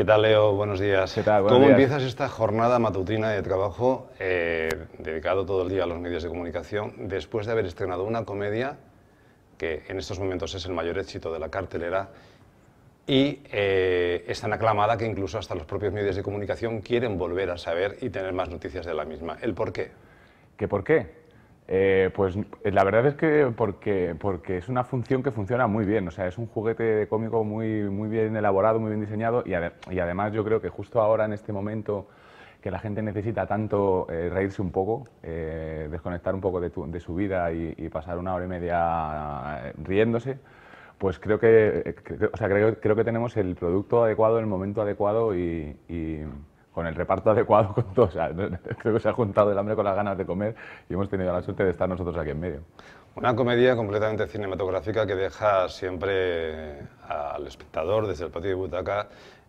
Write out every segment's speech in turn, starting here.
¿Qué tal, Leo? Buenos días. ¿Cómo empiezas esta jornada matutina de trabajo eh, dedicado todo el día a los medios de comunicación después de haber estrenado una comedia que en estos momentos es el mayor éxito de la cartelera y eh, es tan aclamada que incluso hasta los propios medios de comunicación quieren volver a saber y tener más noticias de la misma? ¿El por qué? ¿Qué por qué? Eh, pues eh, la verdad es que porque, porque es una función que funciona muy bien, o sea, es un juguete cómico muy, muy bien elaborado, muy bien diseñado y, y además yo creo que justo ahora en este momento que la gente necesita tanto eh, reírse un poco, desconectar un poco de, de su vida y, pasar una hora y media riéndose, pues creo que, creo, creo, que tenemos el producto adecuado, el momento adecuado y con el reparto adecuado, con todo. creo que se ha juntado el hambre con las ganas de comer y hemos tenido la suerte de estar nosotros aquí en medio. Una comedia completamente cinematográfica que deja siempre al espectador desde el patio de butaca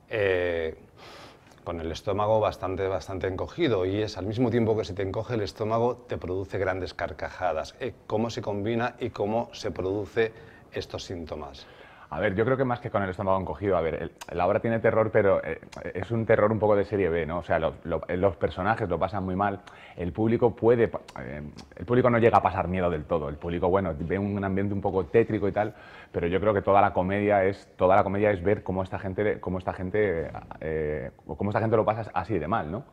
eh, con el estómago bastante, bastante encogido y es al mismo tiempo que se te encoge el estómago te produce grandes carcajadas. Eh, ¿Cómo se combina y cómo se produce estos síntomas? A ver, yo creo que más que con el estómago encogido, a ver, la obra tiene terror, pero eh, es un terror un poco de serie B, ¿no? O sea, los personajes lo pasan muy mal, el público puede, eh, el público no llega a pasar miedo del todo, el público, bueno, ve un ambiente un poco tétrico y tal, pero yo creo que toda la comedia es, toda la comedia es ver cómo esta gente, cómo esta gente, eh, cómo esta gente lo pasa así de mal, ¿no?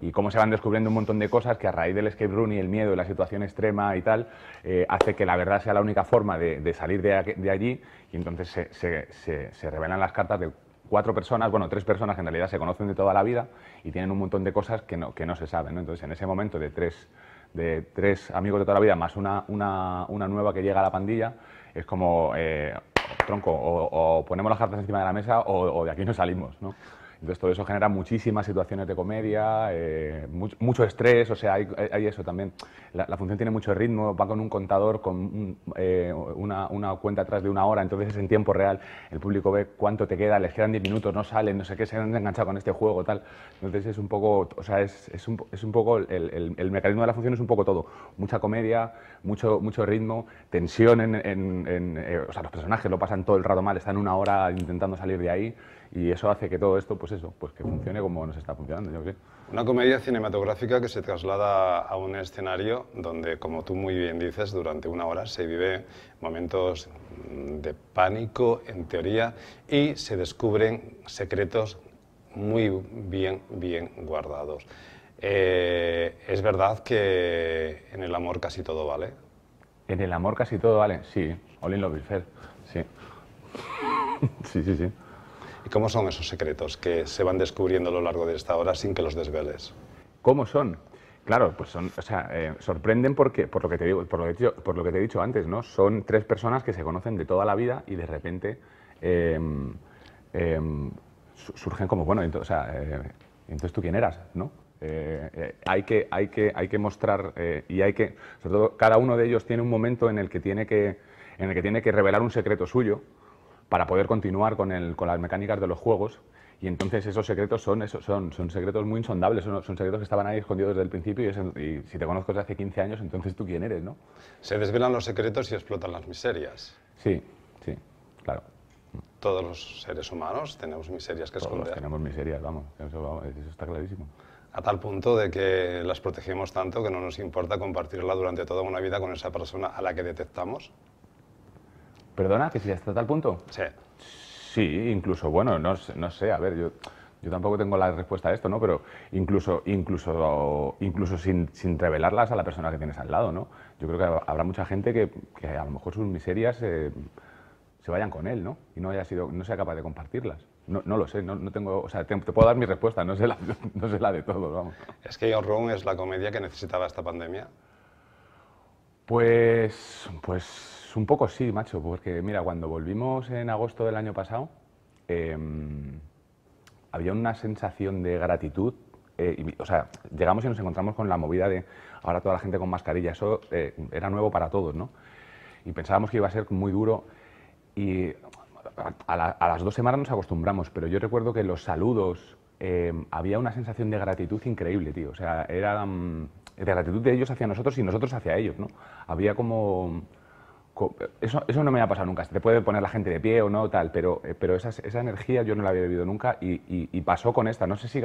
y cómo se van descubriendo un montón de cosas que a raíz del escape room y el miedo y la situación extrema y tal, eh, hace que la verdad sea la única forma de, salir de, allí y entonces se, revelan las cartas de cuatro personas, bueno, tres personas que en realidad se conocen de toda la vida y tienen un montón de cosas que no, que no se saben. Entonces, en ese momento de tres, de tres amigos de toda la vida más una, una, una nueva que llega a la pandilla, es como, eh, tronco, o, ponemos las cartas encima de la mesa o, de aquí no salimos. ¿no? Entonces todo eso genera muchísimas situaciones de comedia, eh, mucho, estrés, o sea, hay, hay eso también. La, función tiene mucho ritmo, va con un contador, con eh, una, cuenta atrás de una hora, entonces en tiempo real, el público ve cuánto te queda, les quedan 10 minutos, no salen, no sé qué, se han enganchado con este juego, tal. Entonces es un poco, o sea, es, es, un, es un, poco, el, el, mecanismo de la función es un poco todo, mucha comedia, mucho, mucho ritmo, tensión en, eh, o sea, los personajes lo pasan todo el rato mal, están una hora intentando salir de ahí y eso hace que todo esto, pues eso, pues que funcione como nos está funcionando, yo creo. Una comedia cinematográfica que se traslada a un escenario donde, como tú muy bien dices, durante una hora se vive momentos de pánico, en teoría, y se descubren secretos muy bien, bien guardados. Eh, es verdad que en el amor casi todo vale. En el amor casi todo vale, sí. All in love Sí. sí, sí, sí cómo son esos secretos que se van descubriendo a lo largo de esta hora sin que los desveles? ¿Cómo son? Claro, pues eh, sorprenden porque, por lo que te digo, por lo que, por lo que te he dicho antes, ¿no? Son tres personas que se conocen de toda la vida y de repente em, em, surgen como, bueno, entonces, eh, entonces tú quién eras, ¿no? Eh, hay, que, hay, que, hay que mostrar y hay que, sobre todo, cada uno de ellos tiene un momento en el que tiene que, en el que, tiene que revelar un secreto suyo para poder continuar con, el, con las mecánicas de los juegos. Y entonces esos secretos son, esos son, son secretos muy insondables, son, secretos que estaban ahí escondidos desde el principio y, si te conozco desde hace 15 años, entonces tú quién eres, ¿no? Se desvelan los secretos y explotan las miserias. Sí, sí, claro. Todos los seres humanos tenemos miserias que Todos esconder. tenemos miserias, vamos, eso, vamos, está clarísimo. A tal punto de que las protegemos tanto que no nos importa compartirla durante toda una vida con esa persona a la que detectamos. ¿Perdona? ¿Que si hasta tal punto? Sí. Sí, incluso, bueno, no, no sé, a ver, yo, yo tampoco tengo la respuesta a esto, ¿no? Pero incluso, incluso, incluso sin, sin revelarlas a la persona que tienes al lado, ¿no? Yo creo que habrá mucha gente que, que a lo mejor sus miserias eh, se vayan con él, ¿no? Y no haya sido, no sea capaz de compartirlas. No, no lo sé, no, no, tengo, o sea, te, puedo dar mi respuesta, no sé la, no sé la de todos, vamos. Es que Young Room es la comedia que necesitaba esta pandemia pues, pues un poco sí, macho, porque mira, cuando volvimos en agosto del año pasado, em, había una sensación de gratitud. Eh, o sea, llegamos y nos encontramos con la movida de ahora toda la gente con mascarilla. Eso eh, era nuevo para todos, ¿no? Y pensábamos que iba a ser muy duro. Y a, a las dos semanas nos acostumbramos, pero yo recuerdo que los saludos Em, había una sensación de gratitud increíble, tío. O sea, era mm, de gratitud de ellos hacia nosotros y nosotros hacia ellos, ¿no? Había como... eso, eso, no me ha pasado nunca. Se te puede poner la gente de pie o no, tal, pero, eh, pero esa, esa energía yo no la había vivido nunca y, pasó con esta. No sé si...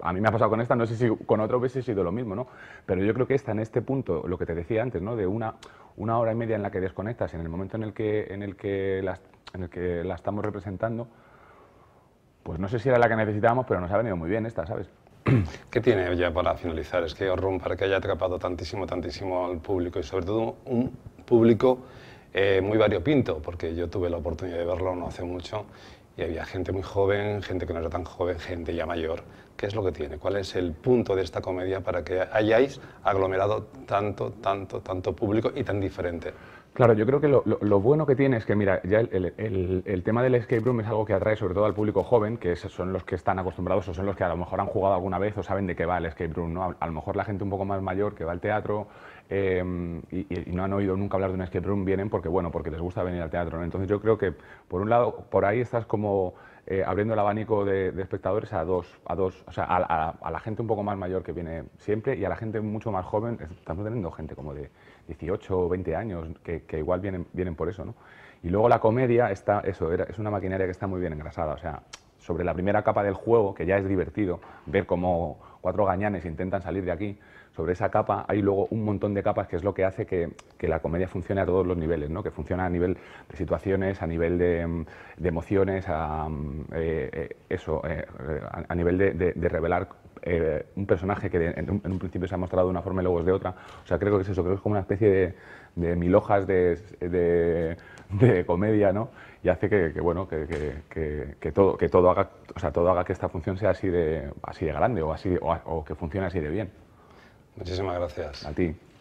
A mí me ha pasado con esta, no sé si con otra hubiese sido lo mismo, ¿no? Pero yo creo que esta, en este punto, lo que te decía antes, ¿no? De una, una hora y media en la que desconectas, en el momento en el que, en el que, en el que la estamos representando, pues no sé si era la que necesitábamos, pero nos ha venido muy bien esta, ¿sabes? ¿Qué tiene ya para finalizar? Es que Room para que haya atrapado tantísimo, tantísimo al público y sobre todo un público eh, muy variopinto, porque yo tuve la oportunidad de verlo no hace mucho y había gente muy joven, gente que no era tan joven, gente ya mayor. ¿Qué es lo que tiene? ¿Cuál es el punto de esta comedia para que hayáis aglomerado tanto, tanto, tanto público y tan diferente? Claro, yo creo que lo, bueno que tiene es que, mira, ya el, tema del escape room es algo que atrae sobre todo al público joven, que son los que están acostumbrados o son los que a lo mejor han jugado alguna vez o saben de qué va el escape room, ¿no? A, lo mejor la gente un poco más mayor que va al teatro em, y, no han oído nunca hablar de un escape room vienen porque, bueno, porque les gusta venir al teatro, Entonces yo creo que, por un lado, por ahí estás como eh, abriendo el abanico de, espectadores a dos, a dos, a, la gente un poco más mayor que viene siempre y a la gente mucho más joven, estamos teniendo gente como de 18 o 20 años que, igual vienen, vienen por eso, ¿no? Y luego la comedia está, eso, es una maquinaria que está muy bien engrasada, o sea, sobre la primera capa del juego, que ya es divertido, ver cómo cuatro gañanes intentan salir de aquí, sobre esa capa hay luego un montón de capas que es lo que hace que, la comedia funcione a todos los niveles, ¿no? que funciona a nivel de situaciones, a nivel de, mm, emociones, a, mm, eh, eh, eso, eh, a, nivel de, revelar un personaje que en un, principio se ha mostrado de una forma y luego es de otra. O sea, creo que es eso, creo que es como una especie de, de mil hojas de, de, comedia, ¿no? Y hace que, bueno, que, todo, que todo haga, sea, todo haga que esta función sea así de, así de grande o así, o, que funcione así de bien. Muchísimas gracias. A ti.